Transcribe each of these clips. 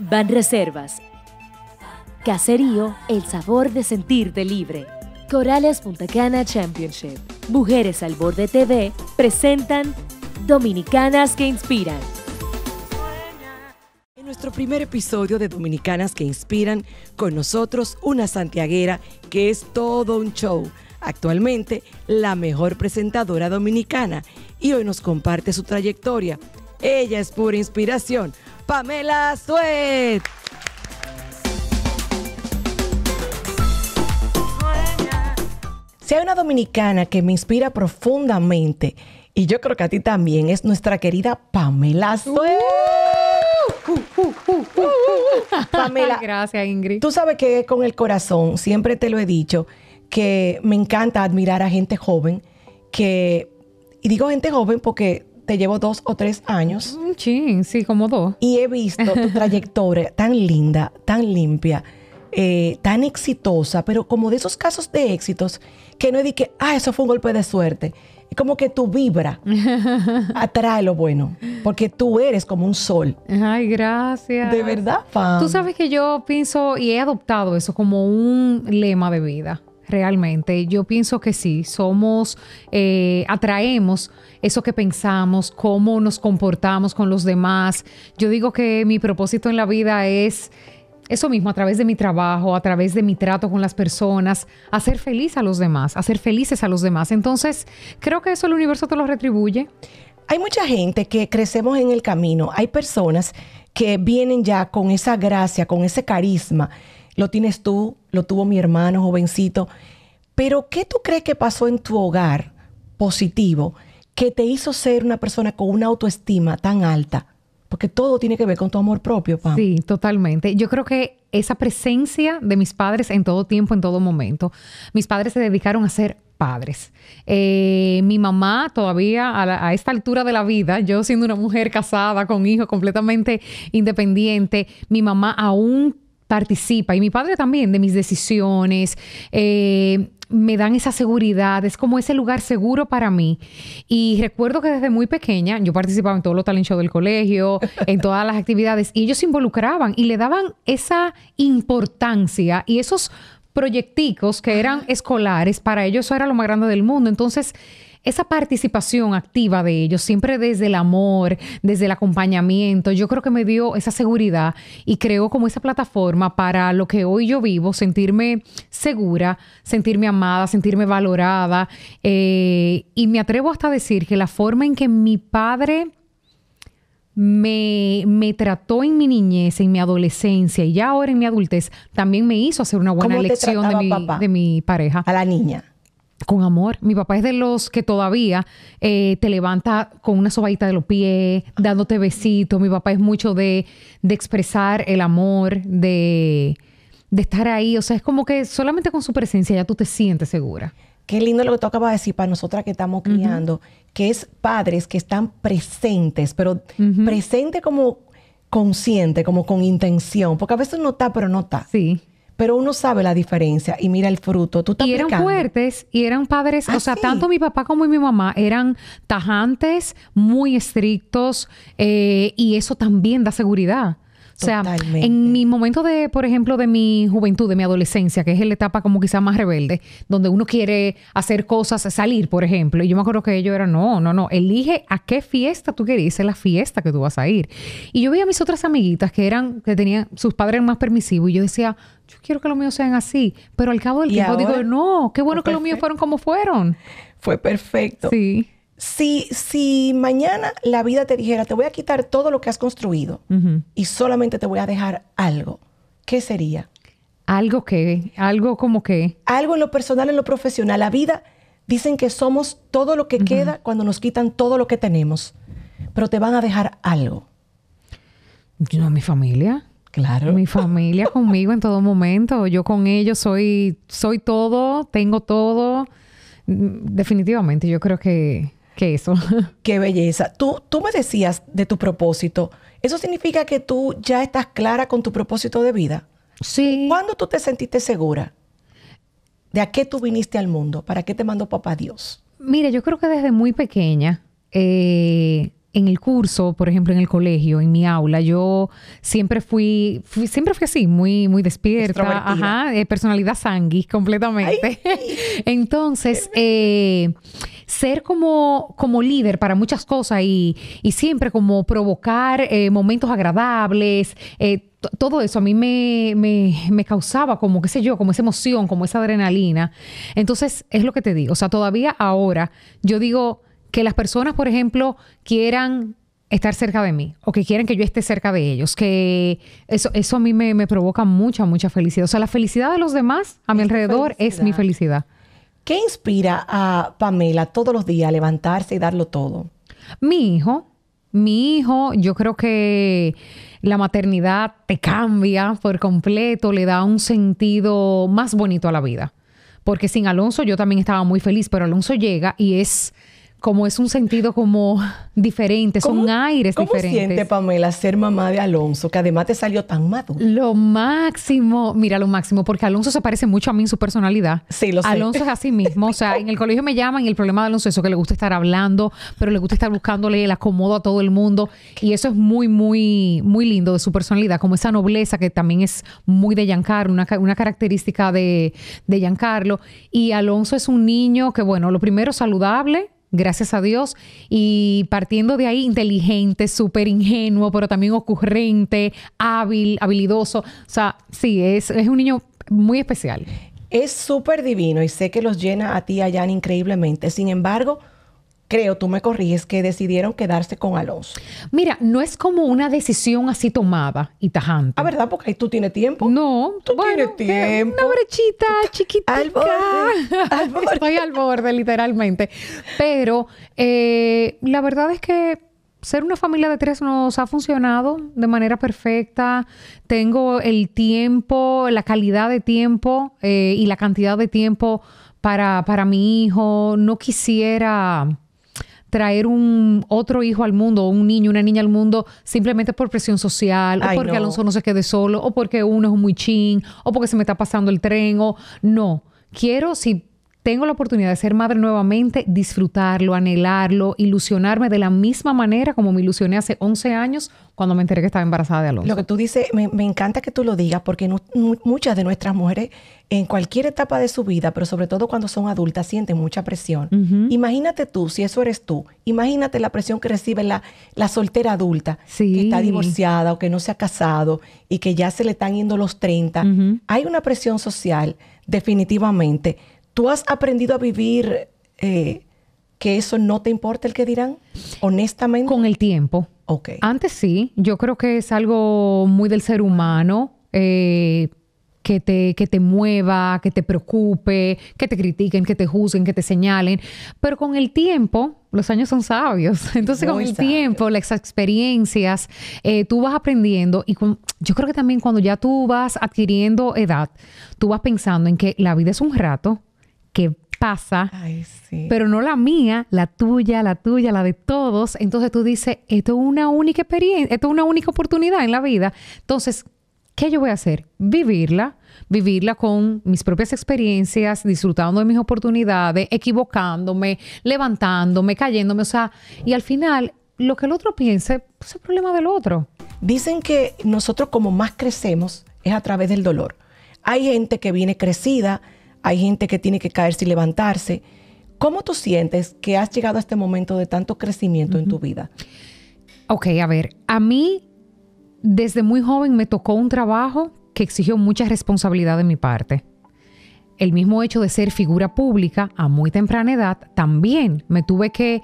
Van Reservas. Caserío, el sabor de sentirte libre. Corales Punta Cana Championship. Mujeres al Borde TV presentan Dominicanas que Inspiran. En nuestro primer episodio de Dominicanas que Inspiran, con nosotros una santiaguera que es todo un show. Actualmente la mejor presentadora dominicana y hoy nos comparte su trayectoria. Ella es pura inspiración Pamela Suet. Si hay una dominicana que me inspira profundamente, y yo creo que a ti también, es nuestra querida Pamela Suet. Pamela, gracias Ingrid. Tú sabes que con el corazón, siempre te lo he dicho, que me encanta admirar a gente joven, que, y digo gente joven porque te llevo dos o tres años. Un mm, sí, como dos. Y he visto tu trayectoria tan linda, tan limpia, eh, tan exitosa, pero como de esos casos de éxitos que no es de ah, eso fue un golpe de suerte. como que tu vibra atrae lo bueno, porque tú eres como un sol. Ay, gracias. De verdad, fam. Tú sabes que yo pienso y he adoptado eso como un lema de vida realmente. Yo pienso que sí, somos, eh, atraemos eso que pensamos, cómo nos comportamos con los demás. Yo digo que mi propósito en la vida es eso mismo, a través de mi trabajo, a través de mi trato con las personas, hacer feliz a los demás, hacer felices a los demás. Entonces, creo que eso el universo te lo retribuye. Hay mucha gente que crecemos en el camino. Hay personas que vienen ya con esa gracia, con ese carisma. Lo tienes tú, lo tuvo mi hermano jovencito. Pero ¿qué tú crees que pasó en tu hogar positivo que te hizo ser una persona con una autoestima tan alta? Porque todo tiene que ver con tu amor propio, Pam. Sí, totalmente. Yo creo que esa presencia de mis padres en todo tiempo, en todo momento. Mis padres se dedicaron a ser padres. Eh, mi mamá todavía a, esta altura de la vida, yo siendo una mujer casada con hijos completamente independiente, mi mamá aún participa y mi padre también de mis decisiones. Eh, me dan esa seguridad, es como ese lugar seguro para mí. Y recuerdo que desde muy pequeña yo participaba en todos los talent del colegio, en todas las actividades, y ellos se involucraban y le daban esa importancia y esos proyecticos que eran escolares, para ellos eso era lo más grande del mundo. Entonces, esa participación activa de ellos, siempre desde el amor, desde el acompañamiento, yo creo que me dio esa seguridad y creó como esa plataforma para lo que hoy yo vivo, sentirme segura, sentirme amada, sentirme valorada. Eh, y me atrevo hasta a decir que la forma en que mi padre... Me, me, trató en mi niñez, en mi adolescencia y ya ahora en mi adultez, también me hizo hacer una buena elección de de mi, pareja. A la niña con amor. Mi papá es de los que todavía eh, te levanta con una sobadita de los pies, dándote besitos. Mi papá es mucho de, expresar el amor, de, estar ahí. O sea, es como que solamente con su presencia ya tú te sientes segura. Qué lindo lo que tú acabas de decir para nosotras que estamos criando, que es padres que están presentes, pero presente como consciente, como con intención, porque a veces no está, pero no está. Sí pero uno sabe la diferencia y mira el fruto. Tú y eran fuertes y eran padres, o ah, sea, tanto mi papá como mi mamá eran tajantes, muy estrictos eh, y eso también da seguridad. O sea, en mi momento de, por ejemplo, de mi juventud, de mi adolescencia, que es la etapa como quizá más rebelde, donde uno quiere hacer cosas, salir, por ejemplo, y yo me acuerdo que ellos eran, no, no, no, elige a qué fiesta tú querías, es la fiesta que tú vas a ir. Y yo veía a mis otras amiguitas que eran, que tenían, sus padres más permisivos, y yo decía, yo quiero que los míos sean así, pero al cabo del tiempo digo, no, qué bueno que los míos fueron como fueron. Fue perfecto. Sí si, si mañana la vida te dijera, te voy a quitar todo lo que has construido y solamente te voy a dejar algo, ¿qué sería? Algo que, algo como que. Algo en lo personal, en lo profesional. La vida, dicen que somos todo lo que queda cuando nos quitan todo lo que tenemos, pero te van a dejar algo. No, mi familia. Claro. Mi familia conmigo en todo momento. Yo con ellos soy, soy todo, tengo todo. Mm, definitivamente, yo creo que que eso. Qué belleza. Tú, tú me decías de tu propósito. ¿Eso significa que tú ya estás clara con tu propósito de vida? Sí. ¿Cuándo tú te sentiste segura? ¿De a qué tú viniste al mundo? ¿Para qué te mandó papá Dios? Mire, yo creo que desde muy pequeña, eh, en el curso, por ejemplo, en el colegio, en mi aula, yo siempre fui, siempre fui así, muy, muy despierta, ajá, eh, personalidad sanguis completamente. Entonces, eh, ser como, como líder para muchas cosas y, siempre como provocar eh, momentos agradables, eh, todo eso a mí me, me, causaba como, qué sé yo, como esa emoción, como esa adrenalina. Entonces, es lo que te digo. O sea, todavía ahora yo digo que las personas, por ejemplo, quieran estar cerca de mí o que quieran que yo esté cerca de ellos, que eso, eso a mí me, provoca mucha, mucha felicidad. O sea, la felicidad de los demás a mi alrededor es mi felicidad. ¿Qué inspira a Pamela todos los días a levantarse y darlo todo? Mi hijo, mi hijo, yo creo que la maternidad te cambia por completo, le da un sentido más bonito a la vida. Porque sin Alonso yo también estaba muy feliz, pero Alonso llega y es como es un sentido como diferente, son aires diferentes. ¿Cómo siente Pamela ser mamá de Alonso, que además te salió tan maduro? Lo máximo, mira, lo máximo, porque Alonso se parece mucho a mí en su personalidad. Sí, lo sé. Alonso es así mismo, o sea, en el colegio me llaman y el problema de Alonso es eso, que le gusta estar hablando, pero le gusta estar buscándole el acomodo a todo el mundo y eso es muy, muy, muy lindo de su personalidad, como esa nobleza que también es muy de Giancarlo, una, característica de, de Giancarlo. Y Alonso es un niño que, bueno, lo primero saludable, gracias a Dios, y partiendo de ahí, inteligente, súper ingenuo, pero también ocurrente, hábil, habilidoso. O sea, sí, es, es un niño muy especial. Es súper divino y sé que los llena a ti, allá increíblemente. Sin embargo, creo, tú me corriges, que decidieron quedarse con Alonso. Mira, no es como una decisión así tomada y tajante. Ah, ¿verdad? Porque ahí tú tienes tiempo. No, tú tienes tiempo. Una brechita chiquitita. Al borde, Estoy al borde, literalmente. Pero eh, la verdad es que ser una familia de tres nos ha funcionado de manera perfecta. Tengo el tiempo, la calidad de tiempo eh, y la cantidad de tiempo para, para mi hijo. No quisiera traer un otro hijo al mundo, o un niño, una niña al mundo, simplemente por presión social, o porque Alonso no se quede solo, o porque uno es muy chin, o porque se me está pasando el tren, o no. Quiero, si tengo la oportunidad de ser madre nuevamente, disfrutarlo, anhelarlo, ilusionarme de la misma manera como me ilusioné hace 11 años cuando me enteré que estaba embarazada de Alonso. Lo que tú dices, me, encanta que tú lo digas porque muchas de nuestras mujeres en cualquier etapa de su vida, pero sobre todo cuando son adultas, sienten mucha presión. Imagínate tú, si eso eres tú, imagínate la presión que recibe la, la soltera adulta que está divorciada o que no se ha casado y que ya se le están yendo los 30. Hay una presión social, definitivamente ¿Tú has aprendido a vivir eh, que eso no te importa el que dirán? Honestamente. Con el tiempo. Ok. Antes sí, yo creo que es algo muy del ser humano. Eh, que te, que te mueva, que te preocupe, que te critiquen, que te juzguen, que te señalen. Pero con el tiempo, los años son sabios. Entonces, con el tiempo, las experiencias, eh, tú vas aprendiendo. Y yo creo que también cuando ya tú vas adquiriendo edad, tú vas pensando en que la vida es un rato que pasa, pero no la mía, la tuya, la tuya, la de todos. Entonces tú dices, esto es una única experiencia, es una única oportunidad en la vida. Entonces, ¿qué yo voy a hacer? Vivirla, vivirla con mis propias experiencias, disfrutando de mis oportunidades, equivocándome, levantándome, cayéndome, o sea, y al final lo que el otro piense pues, es el problema del otro. Dicen que nosotros como más crecemos es a través del dolor. Hay gente que viene crecida, hay gente que tiene que caerse y levantarse. ¿Cómo tú sientes que has llegado a este momento de tanto crecimiento en tu vida? Ok, a ver, a mí desde muy joven me tocó un trabajo que exigió mucha responsabilidad de mi parte el mismo hecho de ser figura pública a muy temprana edad, también me tuve que,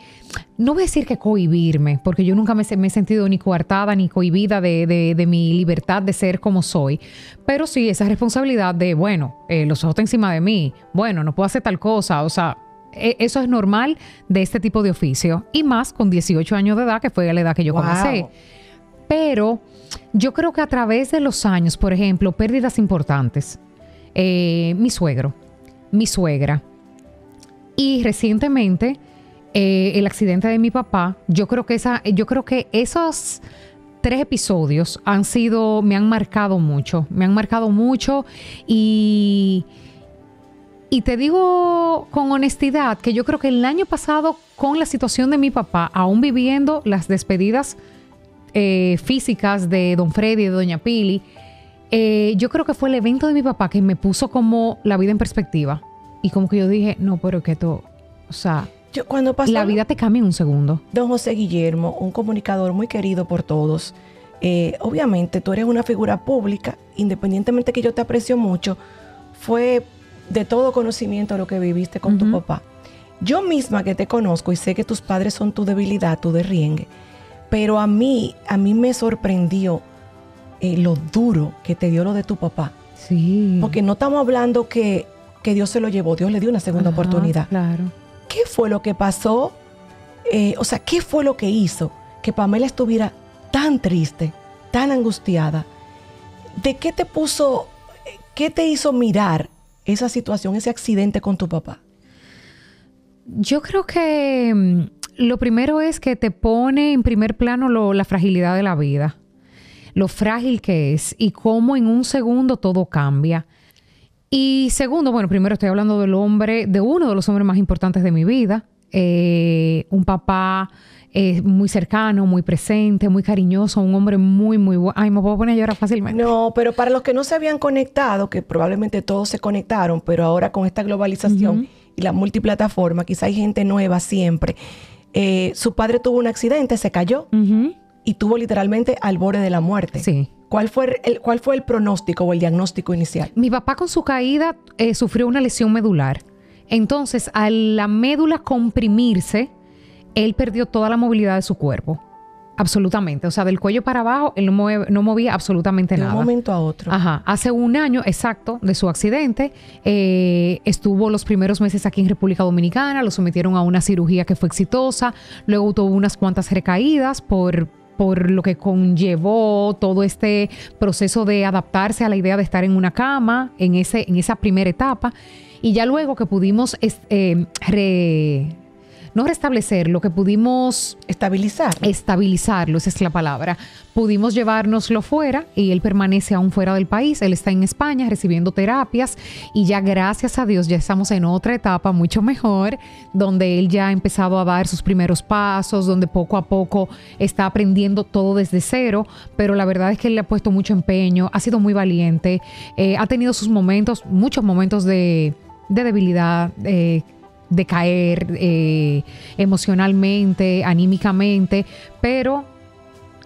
no voy a decir que cohibirme, porque yo nunca me, he sentido ni coartada ni cohibida de, mi libertad de ser como soy, pero sí esa responsabilidad de, bueno, eh, los ojos están encima de mí, bueno, no puedo hacer tal cosa, o sea, e, eso es normal de este tipo de oficio. Y más con 18 años de edad, que fue la edad que yo comencé. Pero yo creo que a través de los años, por ejemplo, pérdidas importantes. Eh, mi suegro, mi suegra. Y recientemente eh, el accidente de mi papá, yo creo que esa, yo creo que esos tres episodios han sido, me han marcado mucho, me han marcado mucho y, y te digo con honestidad que yo creo que el año pasado con la situación de mi papá, aún viviendo las despedidas eh, físicas de don Freddy y de doña Pili, eh, yo creo que fue el evento de mi papá que me puso como la vida en perspectiva. Y como que yo dije, no, pero que tú, o sea, la vida te cambia en un segundo. Don José Guillermo, un comunicador muy querido por todos, eh, obviamente tú eres una figura pública, independientemente que yo te aprecio mucho, fue de todo conocimiento lo que viviste con tu papá. Yo misma que te conozco y sé que tus padres son tu debilidad, tu derriengue, pero a mí, a mí me sorprendió eh, lo duro que te dio lo de tu papá. Sí. Porque no estamos hablando que, Dios se lo llevó, Dios le dio una segunda oportunidad. Claro. ¿Qué fue lo que pasó? Eh, o sea, ¿qué fue lo que hizo que Pamela estuviera tan triste, tan angustiada? ¿De qué te puso, qué te hizo mirar esa situación, ese accidente con tu papá? Yo creo que mm, lo primero es que te pone en primer plano la fragilidad de la vida lo frágil que es y cómo en un segundo todo cambia. Y segundo, bueno, primero estoy hablando del hombre, de uno de los hombres más importantes de mi vida, eh, un papá eh, muy cercano, muy presente, muy cariñoso, un hombre muy, muy bueno. Ay, me puedo poner a llorar fácilmente. No, pero para los que no se habían conectado, que probablemente todos se conectaron, pero ahora con esta globalización y la multiplataforma, quizá hay gente nueva siempre. Eh, su padre tuvo un accidente, se cayó y tuvo literalmente al borde de la muerte. Sí. ¿Cuál fue, el, ¿Cuál fue el pronóstico o el diagnóstico inicial? Mi papá con su caída eh, sufrió una lesión medular. Entonces, a la médula comprimirse, él perdió toda la movilidad de su cuerpo. Absolutamente. O sea, del cuello para abajo, él no, movía absolutamente nada. De un momento a otro. Ajá. Hace un año exacto de su accidente, eh, estuvo los primeros meses aquí en República Dominicana, lo sometieron a una cirugía que fue exitosa, luego tuvo unas cuantas recaídas por por lo que conllevó todo este proceso de adaptarse a la idea de estar en una cama en, ese, en esa primera etapa. Y ya luego que pudimos eh, re, no restablecer lo que pudimos estabilizar. Estabilizarlo, esa es la palabra. Pudimos llevárnoslo fuera y él permanece aún fuera del país. Él está en España recibiendo terapias y ya gracias a Dios ya estamos en otra etapa mucho mejor, donde él ya ha empezado a dar sus primeros pasos, donde poco a poco está aprendiendo todo desde cero, pero la verdad es que él le ha puesto mucho empeño, ha sido muy valiente, eh, ha tenido sus momentos, muchos momentos de, debilidad. Eh, decaer eh, emocionalmente, anímicamente, pero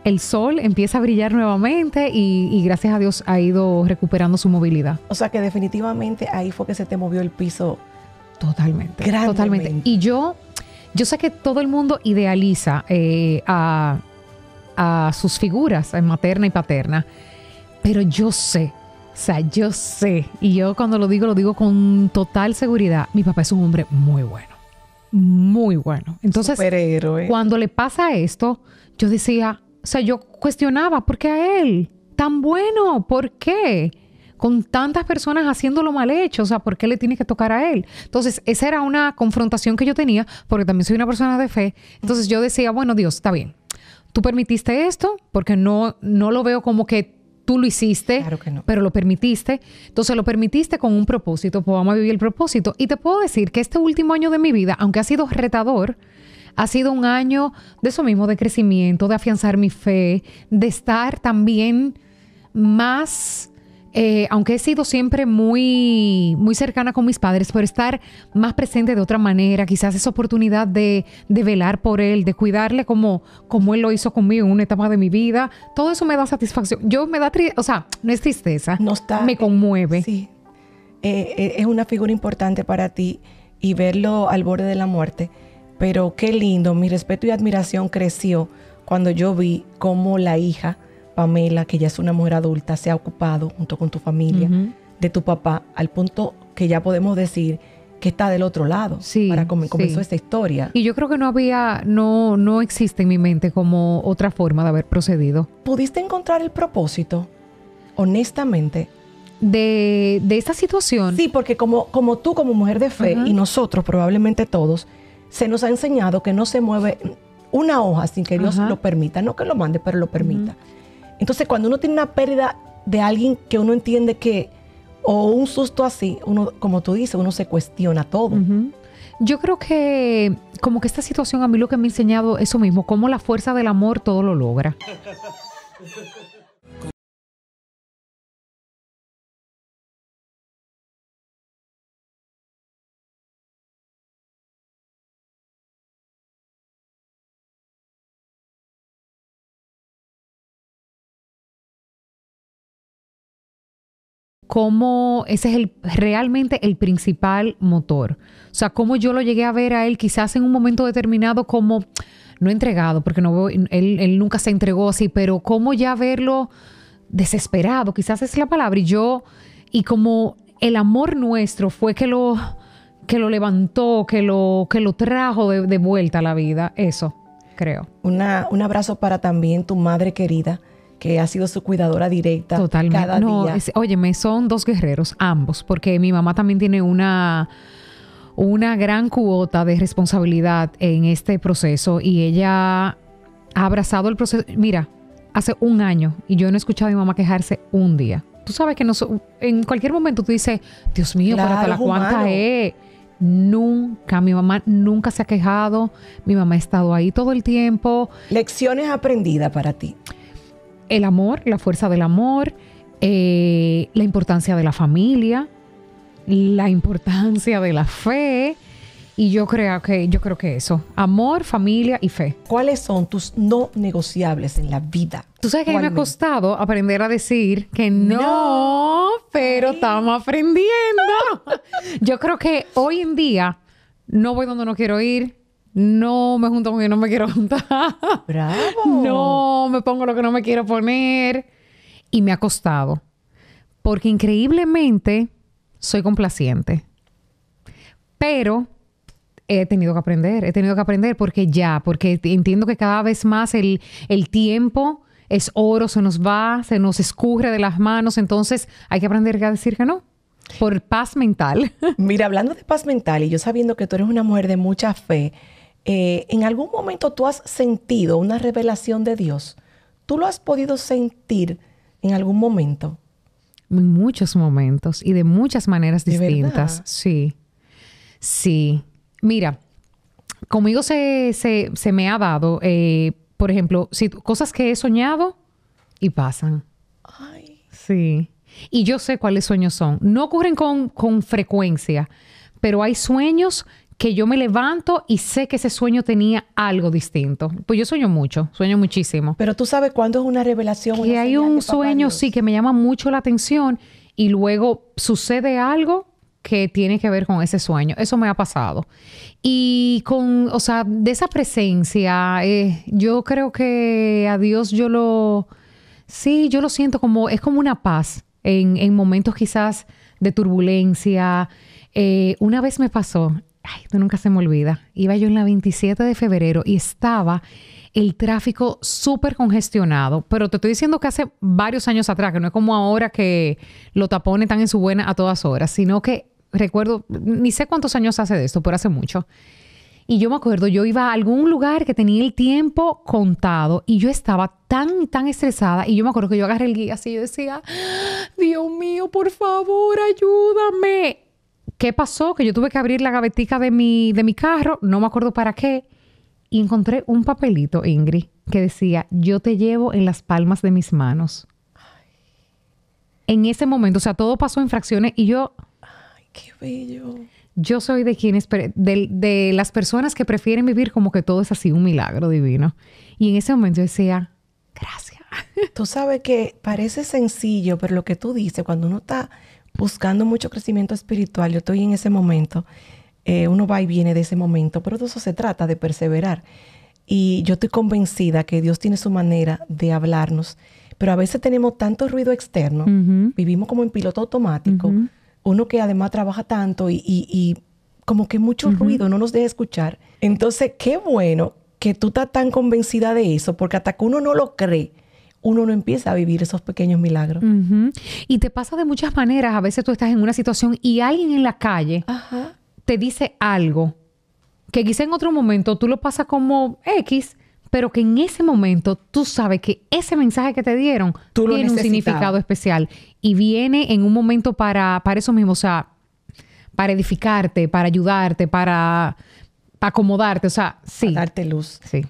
el sol empieza a brillar nuevamente y, gracias a Dios ha ido recuperando su movilidad. O sea que definitivamente ahí fue que se te movió el piso. Totalmente. Totalmente. Y yo, yo sé que todo el mundo idealiza eh, a, a sus figuras, materna y paterna, pero yo sé o sea, yo sé, y yo cuando lo digo, lo digo con total seguridad, mi papá es un hombre muy bueno, muy bueno. Entonces, cuando le pasa esto, yo decía, o sea, yo cuestionaba, ¿por qué a él? Tan bueno, ¿por qué? Con tantas personas haciéndolo mal hecho, o sea, ¿por qué le tiene que tocar a él? Entonces, esa era una confrontación que yo tenía, porque también soy una persona de fe. Entonces, yo decía, bueno, Dios, está bien. Tú permitiste esto porque no, no lo veo como que tú lo hiciste, pero lo permitiste. Entonces lo permitiste con un propósito, pues vamos a vivir el propósito. Y te puedo decir que este último año de mi vida, aunque ha sido retador, ha sido un año de eso mismo, de crecimiento, de afianzar mi fe, de estar también más eh, aunque he sido siempre muy, muy cercana con mis padres, por estar más presente de otra manera, quizás esa oportunidad de, velar por él, de cuidarle como, como él lo hizo conmigo en una etapa de mi vida, todo eso me da satisfacción. Yo me da, o sea, no es tristeza, no está, me conmueve. Sí, eh, eh, es una figura importante para ti y verlo al borde de la muerte, pero qué lindo, mi respeto y admiración creció cuando yo vi como la hija Pamela, que ya es una mujer adulta, se ha ocupado junto con tu familia de tu papá, al punto que ya podemos decir que está del otro lado sí, para comenzar esta historia. Y yo creo que no había, no, no existe en mi mente como otra forma de haber procedido. ¿Pudiste encontrar el propósito, honestamente? De, esta situación. Sí, porque como, como tú, como mujer de fe, y nosotros, probablemente todos, se nos ha enseñado que no se mueve una hoja sin que Dios lo permita, no que lo mande, pero lo permita. Entonces, cuando uno tiene una pérdida de alguien que uno entiende que, o un susto así, uno, como tú dices, uno se cuestiona todo. Yo creo que como que esta situación a mí lo que me ha enseñado eso mismo, cómo la fuerza del amor todo lo logra. cómo ese es realmente el principal motor. O sea, cómo yo lo llegué a ver a él quizás en un momento determinado como, no entregado, porque no, él, él nunca se entregó así, pero cómo ya verlo desesperado, quizás es la palabra, y yo, y como el amor nuestro fue que lo, que lo levantó, que lo, que lo trajo de, vuelta a la vida, eso, creo. un abrazo para también tu madre querida, que ha sido su cuidadora directa. Totalmente. Cada día. Oye, son dos guerreros, ambos, porque mi mamá también tiene una una gran cuota de responsabilidad en este proceso y ella ha abrazado el proceso. Mira, hace un año y yo no he escuchado a mi mamá quejarse un día. Tú sabes que no, en cualquier momento tú dices, Dios mío, para la cuánta es. Nunca, mi mamá nunca se ha quejado, mi mamá ha estado ahí todo el tiempo. Lecciones aprendidas para ti el amor, la fuerza del amor, eh, la importancia de la familia, la importancia de la fe. Y yo creo que yo creo que eso, amor, familia y fe. ¿Cuáles son tus no negociables en la vida? Tú sabes que me ha costado aprender a decir que no. pero estamos aprendiendo. yo creo que hoy en día no voy donde no quiero ir, no me junto con no me quiero juntar. Bravo. No me pongo lo que no me quiero poner. Y me ha costado. Porque increíblemente soy complaciente. Pero he tenido que aprender, he tenido que aprender porque ya, porque entiendo que cada vez más el, el tiempo es oro, se nos va, se nos escurre de las manos, entonces hay que aprender a decir que no. Por paz mental. Mira, hablando de paz mental y yo sabiendo que tú eres una mujer de mucha fe, eh, ¿en algún momento tú has sentido una revelación de Dios? ¿Tú lo has podido sentir en algún momento? En muchos momentos y de muchas maneras distintas. Sí. Sí. Mira, conmigo se, se, me ha dado, eh, por ejemplo, si, cosas que he soñado y pasan. Ay. Sí. Y yo sé cuáles sueños son. No ocurren con, con frecuencia, pero hay sueños que yo me levanto y sé que ese sueño tenía algo distinto. Pues yo sueño mucho, sueño muchísimo. Pero tú sabes cuándo es una revelación. Que hay un sueño, sí, que me llama mucho la atención y luego sucede algo que tiene que ver con ese sueño. Eso me ha pasado. Y con, o sea, de esa presencia, eh, yo creo que a Dios yo lo, sí, yo lo siento como, es como una paz en, en momentos quizás de turbulencia. Eh, una vez me pasó, ay, nunca se me olvida, iba yo en la 27 de febrero y estaba el tráfico súper congestionado, pero te estoy diciendo que hace varios años atrás, que no es como ahora que lo tapones tan en su buena a todas horas, sino que recuerdo, ni sé cuántos años hace de esto, pero hace mucho. Y yo me acuerdo, yo iba a algún lugar que tenía el tiempo contado y yo estaba tan, tan estresada. Y yo me acuerdo que yo agarré el guía así y yo decía, ¡Ah, Dios mío, por favor, ayúdame. ¿Qué pasó? Que yo tuve que abrir la gavetica de mi, de mi carro, no me acuerdo para qué, y encontré un papelito, Ingrid, que decía, yo te llevo en las palmas de mis manos. En ese momento, o sea, todo pasó en fracciones y yo... ¡Ay, qué bello! Yo soy de quienes, de, de las personas que prefieren vivir como que todo es así, un milagro divino. Y en ese momento decía, gracias. Tú sabes que parece sencillo, pero lo que tú dices, cuando uno está buscando mucho crecimiento espiritual, yo estoy en ese momento, eh, uno va y viene de ese momento, pero de eso se trata, de perseverar. Y yo estoy convencida que Dios tiene su manera de hablarnos, pero a veces tenemos tanto ruido externo, vivimos como en piloto automático, uno que además trabaja tanto y, como que mucho ruido no nos deja escuchar. Entonces, qué bueno que tú estás tan convencida de eso, porque hasta que uno no lo cree, uno no empieza a vivir esos pequeños milagros. Y te pasa de muchas maneras. A veces tú estás en una situación y alguien en la calle te dice algo que quizá en otro momento tú lo pasas como X, pero que en ese momento tú sabes que ese mensaje que te dieron tiene un significado especial y viene en un momento para, para eso mismo, o sea, para edificarte, para ayudarte, para, acomodarte, o sea, sí. Para darte luz. Sí.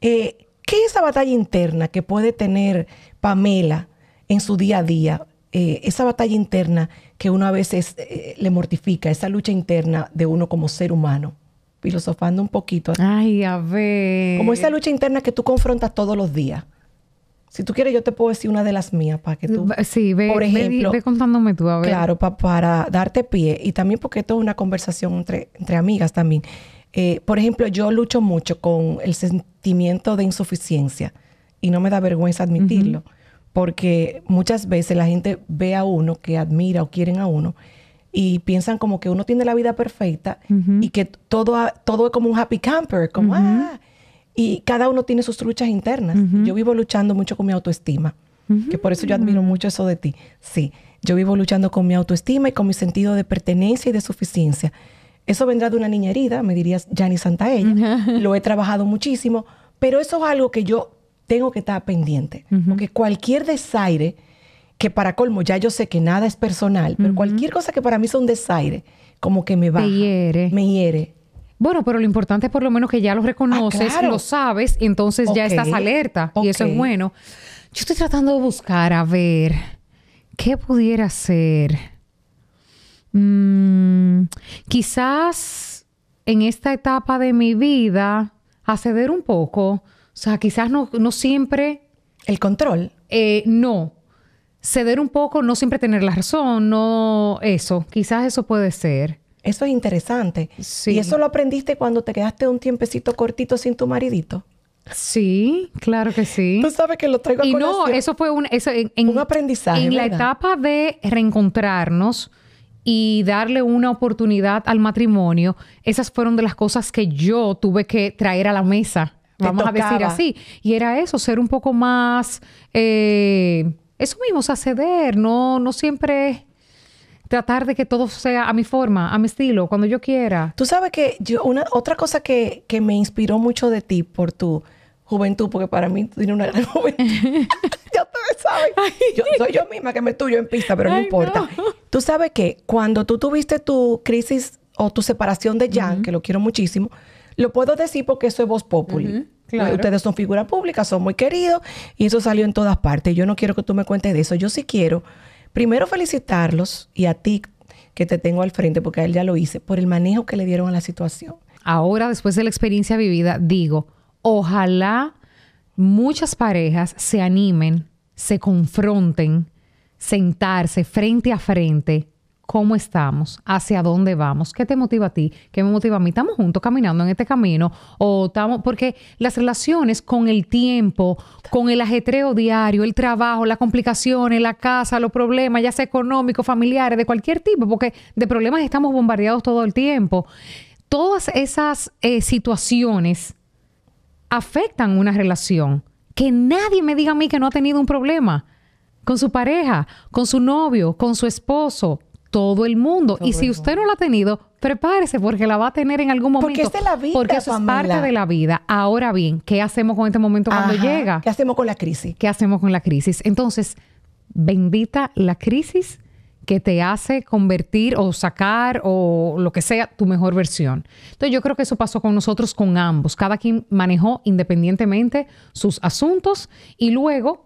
Eh, ¿Qué es esa batalla interna que puede tener Pamela en su día a día? Eh, esa batalla interna que uno a veces eh, le mortifica, esa lucha interna de uno como ser humano, filosofando un poquito. Ay, a ver. Como esa lucha interna que tú confrontas todos los días. Si tú quieres, yo te puedo decir una de las mías para que tú. Sí, ve, por ejemplo, contándome tú, a ver. Claro, para darte pie y también porque esto es una conversación entre, entre amigas también. Eh, por ejemplo, yo lucho mucho con el sentimiento de insuficiencia y no me da vergüenza admitirlo, porque muchas veces la gente ve a uno que admira o quieren a uno y piensan como que uno tiene la vida perfecta y que todo, todo es como un happy camper, como ah, y cada uno tiene sus luchas internas. Yo vivo luchando mucho con mi autoestima, que por eso yo admiro mucho eso de ti. Sí, yo vivo luchando con mi autoestima y con mi sentido de pertenencia y de suficiencia. Eso vendrá de una niña herida, me dirías Jani Santaella. Lo he trabajado muchísimo, pero eso es algo que yo tengo que estar pendiente. Porque cualquier desaire, que para colmo ya yo sé que nada es personal, pero cualquier cosa que para mí sea un desaire, como que me va. hiere. Me hiere. Bueno, pero lo importante es por lo menos que ya lo reconoces, ah, lo sabes, entonces ya estás alerta y eso es bueno. Yo estoy tratando de buscar a ver qué pudiera ser Mm, quizás en esta etapa de mi vida, ceder un poco, o sea, quizás no, no siempre... El control. Eh, no, ceder un poco, no siempre tener la razón, no eso, quizás eso puede ser. Eso es interesante. Sí. ¿Y eso lo aprendiste cuando te quedaste un tiempecito cortito sin tu maridito? Sí, claro que sí. Tú sabes que lo traigo a Y no, eso fue un, eso en, un aprendizaje. En la etapa de reencontrarnos, y darle una oportunidad al matrimonio, esas fueron de las cosas que yo tuve que traer a la mesa, vamos a decir así. Y era eso, ser un poco más, eh, eso mismo, o ceder, no, no siempre tratar de que todo sea a mi forma, a mi estilo, cuando yo quiera. Tú sabes que yo, una, otra cosa que, me inspiró mucho de ti por tu juventud, porque para mí tiene tienes una juventud. ya ustedes saben. Yo, soy yo misma que me tuyo en pista, pero no importa. Tú sabes que cuando tú tuviste tu crisis o tu separación de Jan, que lo quiero muchísimo, lo puedo decir porque eso es voz popular. Ustedes son figuras públicas, son muy queridos y eso salió en todas partes. Yo no quiero que tú me cuentes de eso. Yo sí quiero primero felicitarlos y a ti que te tengo al frente, porque a él ya lo hice, por el manejo que le dieron a la situación. Ahora, después de la experiencia vivida, digo, ojalá muchas parejas se animen, se confronten sentarse frente a frente cómo estamos, hacia dónde vamos, qué te motiva a ti, qué me motiva a mí, estamos juntos caminando en este camino o estamos, porque las relaciones con el tiempo, con el ajetreo diario, el trabajo, las complicaciones, la casa, los problemas, ya sea económicos, familiares, de cualquier tipo, porque de problemas estamos bombardeados todo el tiempo. Todas esas eh, situaciones afectan una relación. Que nadie me diga a mí que no ha tenido un problema con su pareja, con su novio, con su esposo, todo el mundo. y si usted no la ha tenido, prepárese porque la va a tener en algún momento. Porque es la vida. Porque es parte de la vida. Ahora bien, ¿qué hacemos con este momento cuando llega? ¿Qué hacemos con la crisis? ¿Qué hacemos con la crisis? Entonces, bendita la crisis que te hace convertir o sacar o lo que sea tu mejor versión. Entonces yo creo que eso pasó con nosotros, con ambos. Cada quien manejó independientemente sus asuntos y luego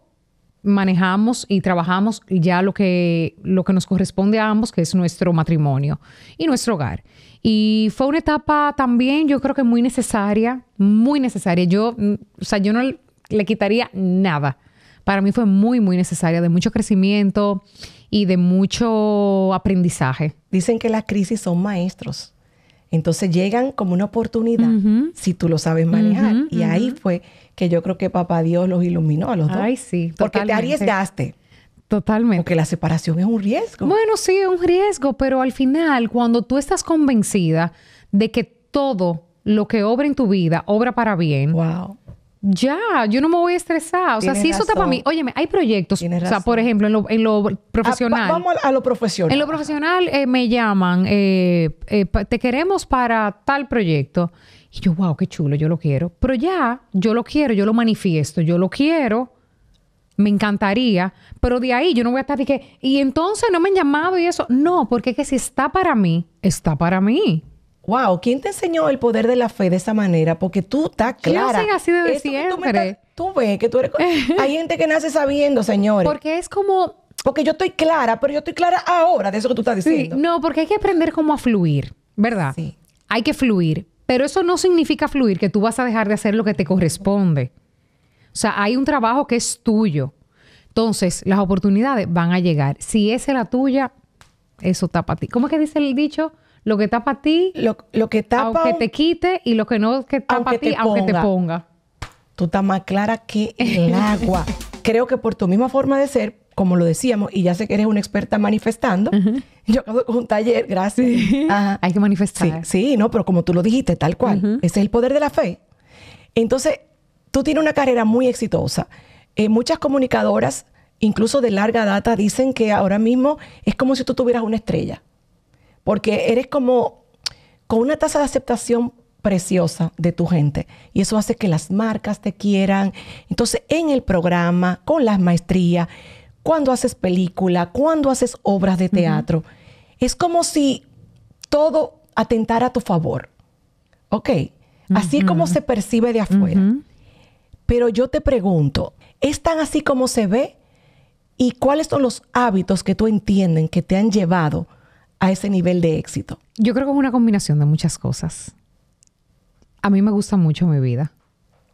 manejamos y trabajamos ya lo que, lo que nos corresponde a ambos, que es nuestro matrimonio y nuestro hogar. Y fue una etapa también, yo creo que muy necesaria, muy necesaria. Yo, mm, o sea, yo no le quitaría nada. Para mí fue muy, muy necesaria, de mucho crecimiento y de mucho aprendizaje. Dicen que las crisis son maestros. Entonces llegan como una oportunidad si tú lo sabes manejar. y ahí fue que yo creo que papá Dios los iluminó a los Ay, sí. Porque te arriesgaste. Totalmente. Porque la separación es un riesgo. Bueno, sí, es un riesgo, pero al final, cuando tú estás convencida de que todo lo que obra en tu vida obra para bien. Wow ya, yo no me voy a estresar. O sea, si eso está para mí, óyeme, hay proyectos. o sea, por ejemplo, en lo, en lo ah, profesional. vamos a lo profesional. En lo profesional eh, me llaman, eh, eh, te queremos para tal proyecto. Y yo, wow, qué chulo, yo lo quiero. Pero ya, yo lo quiero, yo lo manifiesto, yo lo quiero. Me encantaría, pero de ahí yo no voy a estar de que, y entonces no me han llamado y eso. No, porque es que si está para mí, está para mí wow, ¿quién te enseñó el poder de la fe de esa manera? Porque tú estás clara. Yo así de siempre. Tú, ves que tú eres... Hay gente que nace sabiendo, señores. Porque es como... Porque yo estoy clara, pero yo estoy clara ahora de eso que tú estás diciendo. no, porque hay que aprender cómo a fluir, ¿verdad? Sí. Hay que fluir. Pero eso no significa fluir que tú vas a dejar de hacer lo que te corresponde. O sea, hay un trabajo que es tuyo. Entonces, las oportunidades van a llegar. Si esa es la tuya, eso está para ti. ¿Cómo es que dice el dicho? Lo que tapa a ti, lo, que tapa, aunque te quite y lo que no que a ti, aunque te ponga. Tú estás más clara que el agua. Creo que por tu misma forma de ser, como lo decíamos, y ya sé que eres una experta manifestando, yo acabo un taller, gracias. Hay que manifestar. Sí, no, pero como tú lo dijiste, tal cual. Ese es el poder de la fe. Entonces, tú tienes una carrera muy exitosa. Eh, muchas comunicadoras, incluso de larga data, dicen que ahora mismo es como si tú tuvieras una estrella porque eres como con una tasa de aceptación preciosa de tu gente y eso hace que las marcas te quieran. Entonces, en el programa, con las maestrías, cuando haces película, cuando haces obras de teatro, es como si todo atentara a tu favor. Ok, así como se percibe de afuera. Pero yo te pregunto, ¿es tan así como se ve? ¿Y cuáles son los hábitos que tú entienden que te han llevado a ese nivel de éxito? Yo creo que es una combinación de muchas cosas. A mí me gusta mucho mi vida.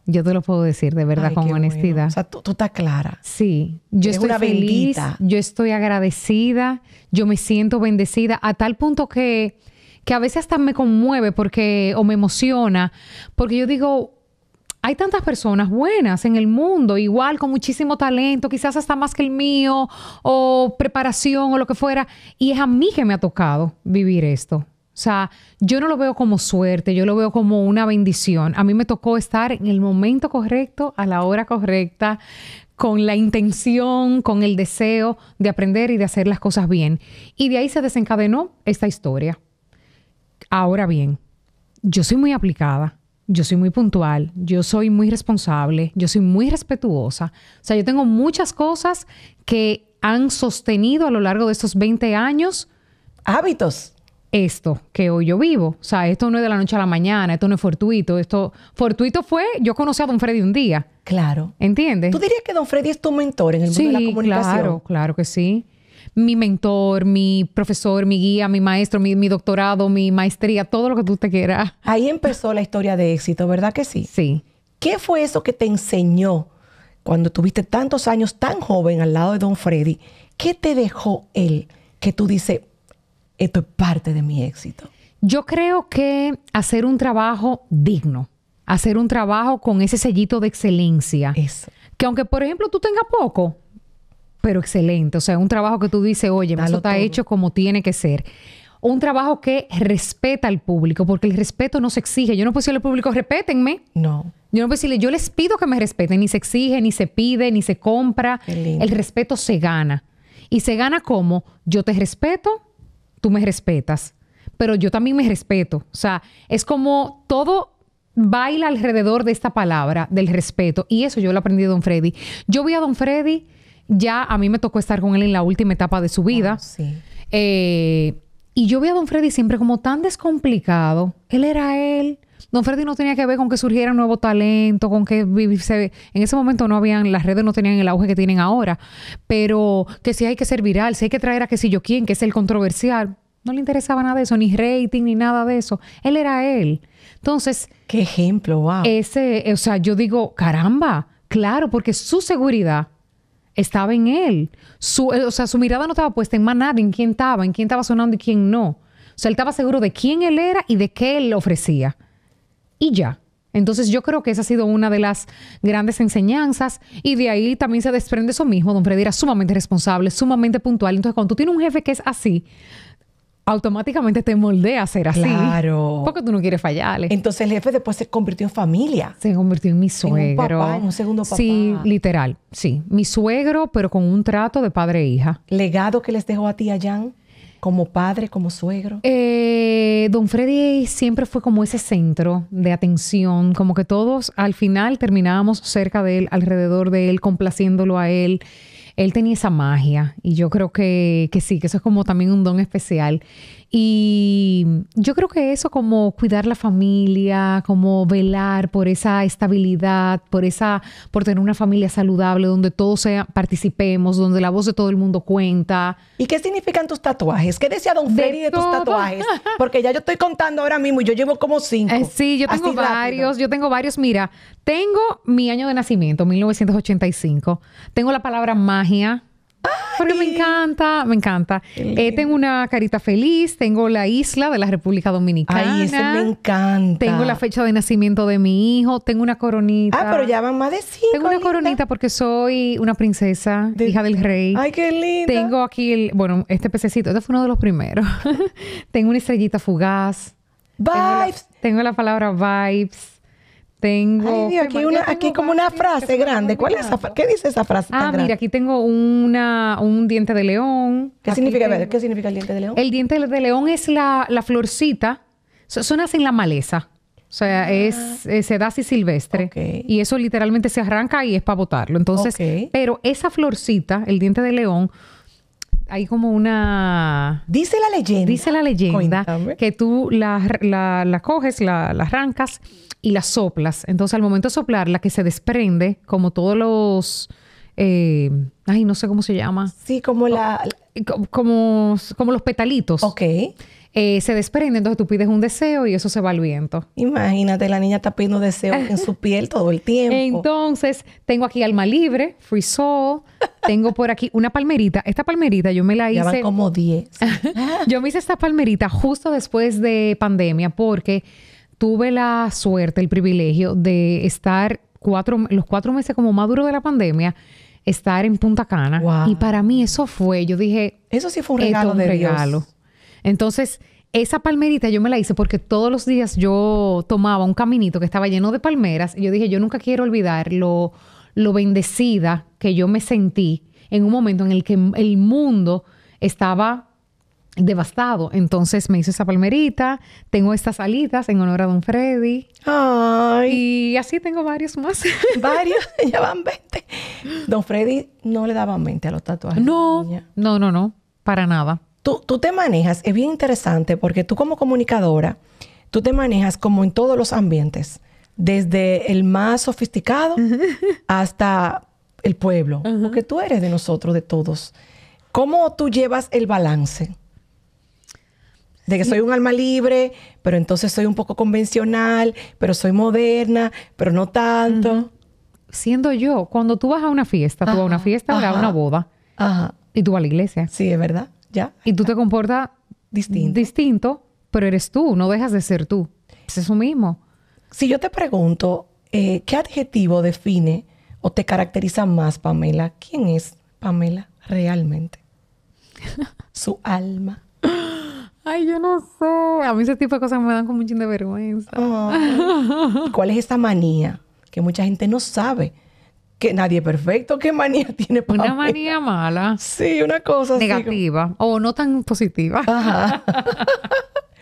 Yo te lo puedo decir de verdad con honestidad. O sea, tú, estás clara. Sí, yo estoy feliz, yo estoy agradecida, yo me siento bendecida a tal punto que, que a veces hasta me conmueve porque o me emociona, porque yo digo, hay tantas personas buenas en el mundo, igual con muchísimo talento, quizás hasta más que el mío, o preparación o lo que fuera, y es a mí que me ha tocado vivir esto. O sea, yo no lo veo como suerte, yo lo veo como una bendición. A mí me tocó estar en el momento correcto, a la hora correcta, con la intención, con el deseo de aprender y de hacer las cosas bien. Y de ahí se desencadenó esta historia. Ahora bien, yo soy muy aplicada yo soy muy puntual, yo soy muy responsable, yo soy muy respetuosa. O sea, yo tengo muchas cosas que han sostenido a lo largo de estos 20 años. Hábitos. Esto que hoy yo vivo. O sea, esto no es de la noche a la mañana, esto no es fortuito. Esto fortuito fue, yo conocí a Don Freddy un día. Claro. ¿Entiendes? ¿Tú dirías que Don Freddy es tu mentor en el mundo de la comunicación? Claro, claro que sí mi mentor, mi profesor, mi guía, mi maestro, mi, doctorado, mi maestría, todo lo que tú te quieras. Ahí empezó la historia de éxito, ¿verdad que sí? Sí. ¿Qué fue eso que te enseñó cuando tuviste tantos años tan joven al lado de Don Freddy? ¿Qué te dejó él que tú dices, esto es parte de mi éxito? Yo creo que hacer un trabajo digno, hacer un trabajo con ese sellito de excelencia. Eso. Que aunque, por ejemplo, tú tengas poco, pero excelente. O sea, un trabajo que tú dices, oye, eso está hecho como tiene que ser. Un trabajo que respeta al público, porque el respeto no se exige. Yo no puedo decirle al público, respétenme. No. Yo no puedo decirle, yo les pido que me respeten. Ni se exige, ni se pide, ni se compra. El respeto se gana. Y se gana como yo te respeto, tú me respetas, pero yo también me respeto. O sea, es como todo baila alrededor de esta palabra, del respeto. Y eso yo lo aprendí de Don Freddy. Yo vi a Don Freddy ya a mí me tocó estar con él en la última etapa de su ah, vida. sí. Eh, y yo vi a Don Freddy siempre como tan descomplicado. Él era él. Don Freddy no tenía que ver con que surgiera un nuevo talento, con que vivirse. En ese momento no habían, las redes no tenían el auge que tienen ahora. Pero que si hay que ser viral, si hay que traer a que si yo quién, que es el controversial. No le interesaba nada de eso, ni rating, ni nada de eso. Él era él. Entonces. Qué ejemplo, wow. Ese, o sea, yo digo, caramba, claro, porque su seguridad estaba en él. Su, eh, o sea, su mirada no estaba puesta en más nada, en quién estaba, en quién estaba sonando y quién no. O sea, él estaba seguro de quién él era y de qué él ofrecía. Y ya. Entonces yo creo que esa ha sido una de las grandes enseñanzas y de ahí también se desprende eso mismo. Don Freddy era sumamente responsable, sumamente puntual. Entonces cuando tú tienes un jefe que es así, automáticamente te moldea a ser así. Claro. Porque tú no quieres fallarle. Entonces el jefe después se convirtió en familia. Se convirtió en mi suegro. En un papá, en un segundo papá. Sí, literal. Sí, mi suegro, pero con un trato de padre e hija. ¿Legado que les dejó a ti, a Jan? Como padre, como suegro. Eh, don Freddy siempre fue como ese centro de atención, como que todos al final terminábamos cerca de él, alrededor de él, complaciéndolo a él él tenía esa magia y yo creo que, que sí, que eso es como también un don especial. Y yo creo que eso como cuidar la familia, como velar por esa estabilidad, por esa por tener una familia saludable donde todos participemos, donde la voz de todo el mundo cuenta. ¿Y qué significan tus tatuajes? ¿Qué decía Don Ferry de, tus tatuajes? Porque ya yo estoy contando ahora mismo y yo llevo como cinco. Eh, sí, yo tengo varios, yo tengo varios. Mira, tengo mi año de nacimiento, 1985. Tengo la palabra magia porque me encanta, me encanta. Eh, tengo una carita feliz, tengo la isla de la República Dominicana. Ay, eso me encanta. Tengo la fecha de nacimiento de mi hijo, tengo una coronita. Ah, pero ya van más de cinco. Tengo una coronita porque soy una princesa, hija del rey. Ay, qué lindo. Tengo aquí, el, bueno, este pececito, este fue uno de los primeros. tengo una estrellita fugaz. Vibes. tengo la palabra vibes tengo. aquí, aquí como una frase grande. ¿Cuál es ¿Qué dice esa frase? Ah, mira, aquí tengo una, un diente de león. ¿Qué significa, ¿Qué significa el diente de león? El diente de león es la, florcita. Son sin en la maleza. O sea, ah. es, eh, se da silvestre. Y eso literalmente se arranca y es para botarlo. Entonces, pero esa florcita, el diente de león, hay como una... Dice la leyenda. Dice la leyenda que tú la, coges, la, arrancas y la soplas. Entonces al momento de soplar, la que se desprende, como todos los... Eh, ay, no sé cómo se llama. Sí, como la... Oh, eh, como, como, los petalitos. Ok. Eh, se desprende, entonces tú pides un deseo y eso se va al viento. Imagínate, la niña está pidiendo deseos en su piel todo el tiempo. Entonces, tengo aquí alma libre, free soul, tengo por aquí una palmerita. Esta palmerita yo me la hice. Ya como 10. yo me hice esta palmerita justo después de pandemia porque tuve la suerte, el privilegio de estar cuatro, los cuatro meses como más de la pandemia, estar en Punta Cana. Y para mí eso fue, yo dije. Eso sí fue un regalo. de regalo. Entonces esa palmerita yo me la hice porque todos los días yo tomaba un caminito que estaba lleno de palmeras y yo dije, yo nunca quiero olvidarlo. lo, lo bendecida que yo me sentí en un momento en el que el mundo estaba devastado. Entonces me hizo esa palmerita, tengo estas alitas en honor a Don Freddy. Y así tengo varios más. Varios, ya van 20. Don Freddy no le daban 20 a los tatuajes. No, no, no, no, para nada. Tú, tú te manejas, es bien interesante porque tú como comunicadora, tú te manejas como en todos los ambientes desde el más sofisticado hasta el pueblo, porque tú eres de nosotros, de todos. ¿Cómo tú llevas el balance? De que soy un alma libre, pero entonces soy un poco convencional, pero soy moderna, pero no tanto. Siendo yo, cuando tú vas a una fiesta, tú vas a una fiesta, o a una boda, y tú vas a la iglesia. Sí, es verdad, ya. Y tú te comportas distinto. distinto, pero eres tú, no dejas de ser tú. Es eso mismo. Si yo te pregunto, eh, ¿qué adjetivo define o te caracteriza más, Pamela? ¿Quién es Pamela realmente? Su alma. Ay, yo no sé. A mí ese tipo de cosas me dan como un chin de vergüenza. ¿Cuál es esa manía que mucha gente no sabe? Que nadie es perfecto. ¿Qué manía tiene Pamela? Una manía mala. Sí, una cosa Negativa. O no tan positiva. Ajá.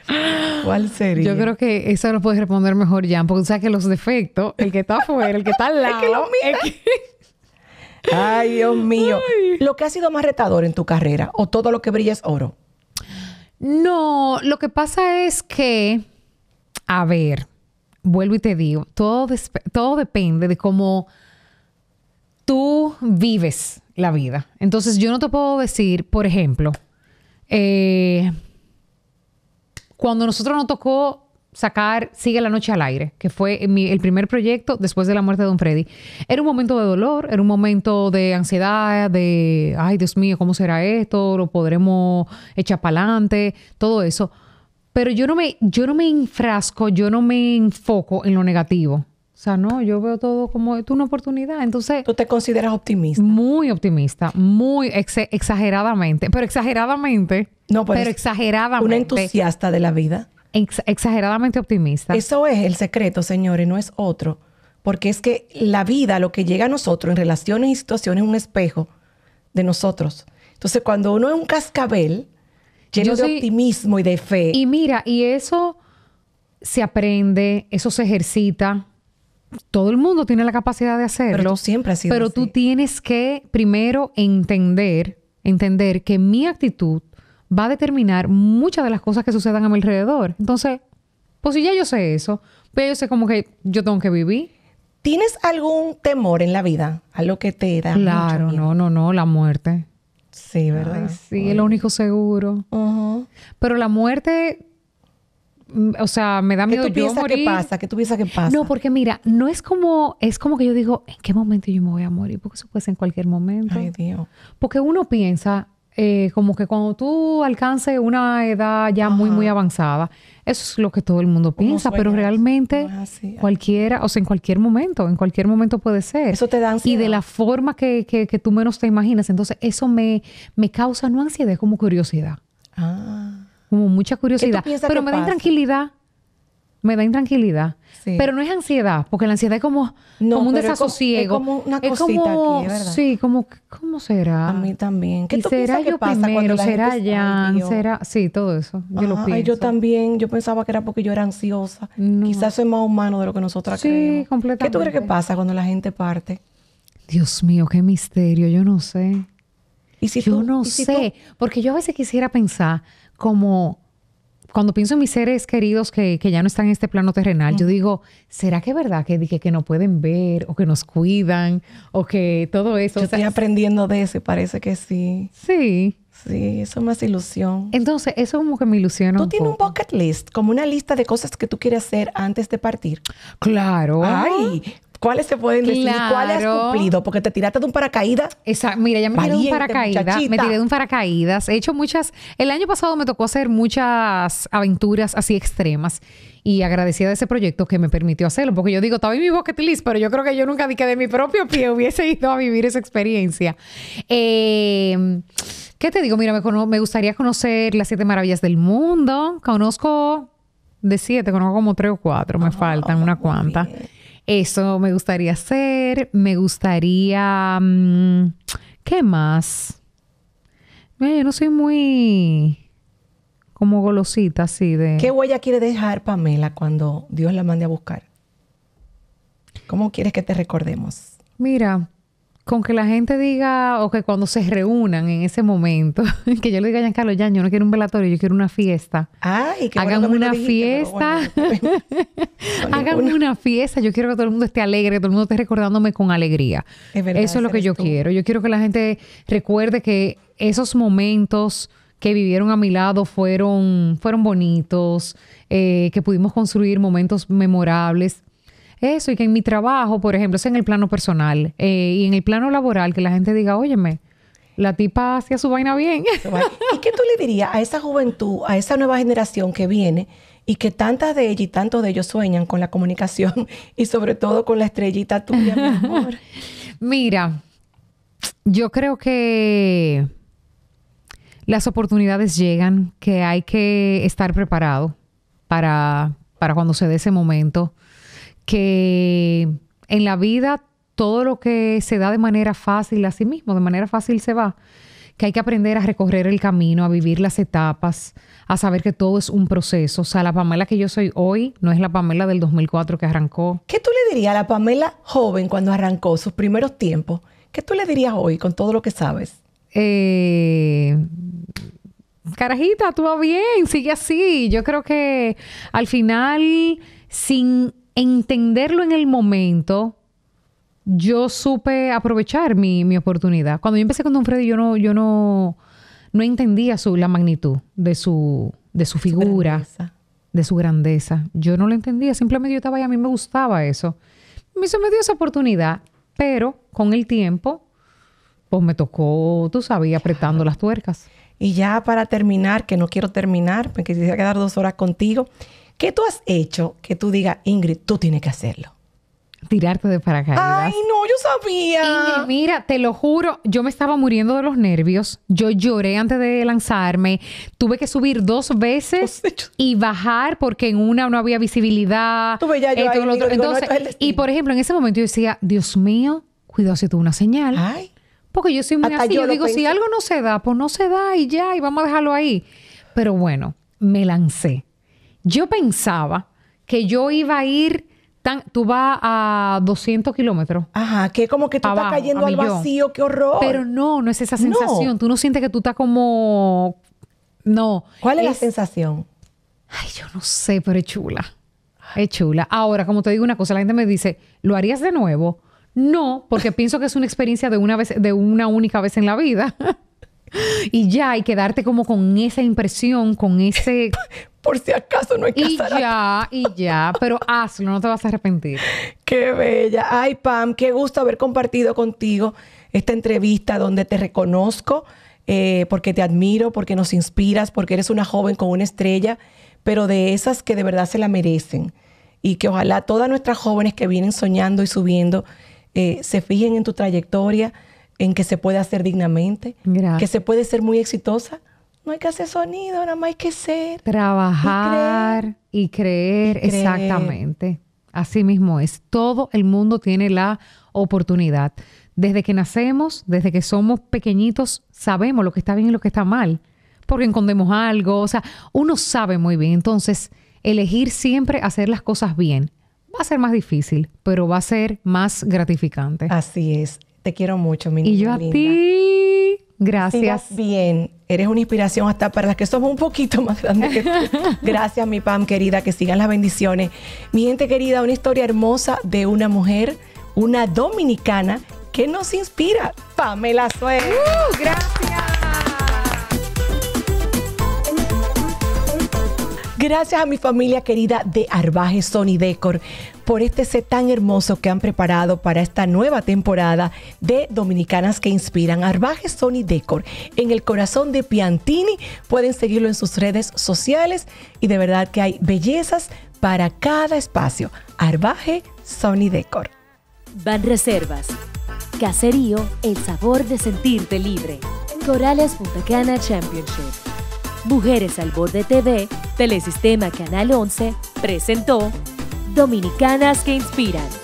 ¿Cuál sería? Yo creo que eso lo puedes responder mejor, Jan, porque sabes que los defectos, el que está afuera, el que está al lado. Ay, Dios mío. ¿Lo que ha sido más retador en tu carrera o todo lo que brilla es oro? No, lo que pasa es que, a ver, vuelvo y te digo, todo, todo depende de cómo tú vives la vida. Entonces, yo no te puedo decir, por ejemplo, eh, cuando nosotros nos tocó sacar Sigue la Noche al Aire, que fue el primer proyecto después de la muerte de Don Freddy. Era un momento de dolor, era un momento de ansiedad, de, ay Dios mío, ¿cómo será esto? ¿Lo podremos echar para adelante? Todo eso. Pero yo no, me, yo no me enfrasco, yo no me enfoco en lo negativo. O sea, no, yo veo todo como es una oportunidad. Entonces. ¿Tú te consideras optimista? Muy optimista, muy exageradamente, pero exageradamente. No, pero, pero exageradamente. Una entusiasta de la vida. exageradamente optimista. Eso es el secreto, señores, no es otro. Porque es que la vida, lo que llega a nosotros en relaciones y situaciones, es un espejo de nosotros. Entonces, cuando uno es un cascabel, lleno de optimismo y de fe. Y mira, y eso se aprende, eso se ejercita todo el mundo tiene la capacidad de hacerlo. Pero tú siempre has sido Pero tú tienes que primero entender, entender que mi actitud va a determinar muchas de las cosas que sucedan a mi alrededor. Entonces, pues si ya yo sé eso, Pero pues yo sé como que yo tengo que vivir. ¿Tienes algún temor en la vida? a lo que te da. Claro, mucho miedo? no, no, no, la muerte. Sí, ¿verdad? sí, es lo único seguro. Pero la muerte Mm, o sea, me da miedo tú ¿Qué pasa? tú piensas que pasa? No, porque mira, no es como, es como que yo digo, ¿en qué momento yo me voy a morir? Porque eso puede ser en cualquier momento. Ay, Dios. Porque uno piensa, eh, como que cuando tú alcances una edad ya muy, muy avanzada, eso es lo que todo el mundo piensa, pero realmente cualquiera, o sea, en cualquier momento, en cualquier momento puede ser. Eso te da ansiedad. Y de la forma que, que, tú menos te imaginas. Entonces, eso me, me causa no ansiedad, es como curiosidad. Ah como mucha curiosidad. Pero me da intranquilidad. Me da intranquilidad. Pero no es ansiedad, porque la ansiedad es como, un desasosiego. Es como, una cosita aquí, ¿verdad? Sí, como, ¿cómo será? A mí también. ¿Qué será yo que pasa cuando ¿Será Jan? ¿Será? Sí, todo eso. Yo Ay, yo también. Yo pensaba que era porque yo era ansiosa. Quizás soy más humano de lo que nosotras creemos. Sí, completamente. ¿Qué tú crees que pasa cuando la gente parte? Dios mío, qué misterio. Yo no sé. ¿Y si yo no sé. Porque yo a veces quisiera pensar como cuando pienso en mis seres queridos que, ya no están en este plano terrenal, yo digo, ¿será que es verdad que dije que no pueden ver o que nos cuidan o que todo eso? Yo estoy aprendiendo de eso parece que sí. Sí. Sí, eso me hace ilusión. Entonces, eso como que me ilusiona. Tú tienes un bucket list, como una lista de cosas que tú quieres hacer antes de partir. Claro. Ay, ¿Cuáles se pueden decir? ¿Cuáles has cumplido? Porque te tiraste de un paracaídas. Exacto. Mira, ya me tiré de un paracaídas. Me tiré de un paracaídas. He hecho muchas. El año pasado me tocó hacer muchas aventuras así extremas. Y agradecida de ese proyecto que me permitió hacerlo. Porque yo digo, estaba en mi bucket list, pero yo creo que yo nunca di que de mi propio pie hubiese ido a vivir esa experiencia. Em, ¿Qué te digo? Mira, me, me gustaría conocer las siete maravillas del mundo. Conozco de siete, conozco como tres o cuatro. Me ah, faltan una cuanta. Eso me gustaría hacer. Me gustaría... Mm, ¿Qué más? Mira, yo no soy muy como golosita así de... ¿Qué huella quiere dejar Pamela cuando Dios la mande a buscar? ¿Cómo quieres que te recordemos? Mira, con que la gente diga, o que cuando se reúnan en ese momento, que yo le diga a Giancarlo, ya, yo no quiero un velatorio, yo quiero una fiesta. que Hagan una fiesta. Hagan una fiesta. Yo quiero que todo el mundo esté alegre, que todo el mundo esté recordándome con alegría. Es verdad, eso es lo que yo quiero. Yo quiero que la gente recuerde que esos momentos que vivieron a mi lado fueron, fueron bonitos, eh, que pudimos construir momentos memorables eso y que en mi trabajo, por ejemplo, es en el plano personal eh, y en el plano laboral, que la gente diga, óyeme, la tipa hacía su vaina bien. ¿Y qué tú le dirías a esa juventud, a esa nueva generación que viene y que tantas de ellas y tantos de ellos sueñan con la comunicación y sobre todo con la estrellita tuya, mi amor? Mira, yo creo que las oportunidades llegan, que hay que estar preparado para, para cuando se dé ese momento que en la vida todo lo que se da de manera fácil a sí mismo, de manera fácil se va, que hay que aprender a recorrer el camino, a vivir las etapas, a saber que todo es un proceso. O sea, la Pamela que yo soy hoy no es la Pamela del 2004 que arrancó. ¿Qué tú le dirías a la Pamela joven cuando arrancó sus primeros tiempos? ¿Qué tú le dirías hoy con todo lo que sabes? Eh, carajita, tú vas bien, sigue así. Yo creo que al final, sin entenderlo en el momento, yo supe aprovechar mi, oportunidad. Cuando yo empecé con Don Freddy, yo no, yo no, no entendía su, la magnitud de su, de su figura, de su grandeza. Yo no lo entendía, simplemente yo estaba ahí, a mí me gustaba eso. Me se me dio esa oportunidad, pero con el tiempo, pues me tocó, tú sabías, apretando las tuercas. Y ya para terminar, que no quiero terminar, porque quisiera quedar dos horas contigo. ¿Qué tú has hecho que tú digas, Ingrid, tú tienes que hacerlo? Tirarte de paracaídas. Ay, no, yo sabía. Ingrid, mira, te lo juro, yo me estaba muriendo de los nervios. Yo lloré antes de lanzarme. Tuve que subir dos veces y bajar porque en una no había visibilidad. Tuve ya y por ejemplo, en ese momento yo decía, Dios mío, cuidado si tuvo una señal. Ay. Porque yo soy muy así. Yo, digo, si algo no se da, pues no se da y ya, y vamos a dejarlo ahí. Pero bueno, me lancé. Yo pensaba que yo iba a ir tan, tú vas a 200 kilómetros. Ajá, que como que tú estás cayendo al vacío, qué horror. Pero no, no es esa sensación. Tú no sientes que tú estás como. No. ¿Cuál es, la sensación? Ay, yo no sé, pero es chula. Es chula. Ahora, como te digo una cosa, la gente me dice, ¿lo harías de nuevo? No, porque pienso que es una experiencia de una vez, de una única vez en la vida. y ya, y quedarte como con esa impresión, con ese. por si acaso no hay que Y ya, y ya, pero hazlo, no te vas a arrepentir. Qué bella. Ay, Pam, qué gusto haber compartido contigo esta entrevista donde te reconozco, eh, porque te admiro, porque nos inspiras, porque eres una joven con una estrella, pero de esas que de verdad se la merecen. Y que ojalá todas nuestras jóvenes que vienen soñando y subiendo eh, se fijen en tu trayectoria, en que se puede hacer dignamente, que se puede ser muy exitosa no hay que hacer sonido, nada más hay que ser. Trabajar y creer, exactamente. Así mismo es. Todo el mundo tiene la oportunidad. Desde que nacemos, desde que somos pequeñitos, sabemos lo que está bien y lo que está mal. Porque encontramos algo. O sea, uno sabe muy bien. Entonces, elegir siempre hacer las cosas bien va a ser más difícil, pero va a ser más gratificante. Así es. Te quiero mucho, mi Y yo a ti. Gracias. bien. Eres una inspiración hasta para las que somos un poquito más grandes que tú. Gracias, mi Pam querida, que sigan las bendiciones. Mi gente querida, una historia hermosa de una mujer, una dominicana, que nos inspira. Pamela Suez. Uh, gracias. Gracias a mi familia querida de Arbaje Sony Decor por este set tan hermoso que han preparado para esta nueva temporada de Dominicanas que Inspiran. Arbaje Sony Decor en el corazón de Piantini. Pueden seguirlo en sus redes sociales y de verdad que hay bellezas para cada espacio. Arbaje Sony Decor. Van Reservas. Caserío, el sabor de sentirte libre. Corales Punta Cana Championship. Mujeres al Borde TV, Telesistema Canal 11, presentó Dominicanas que Inspiran.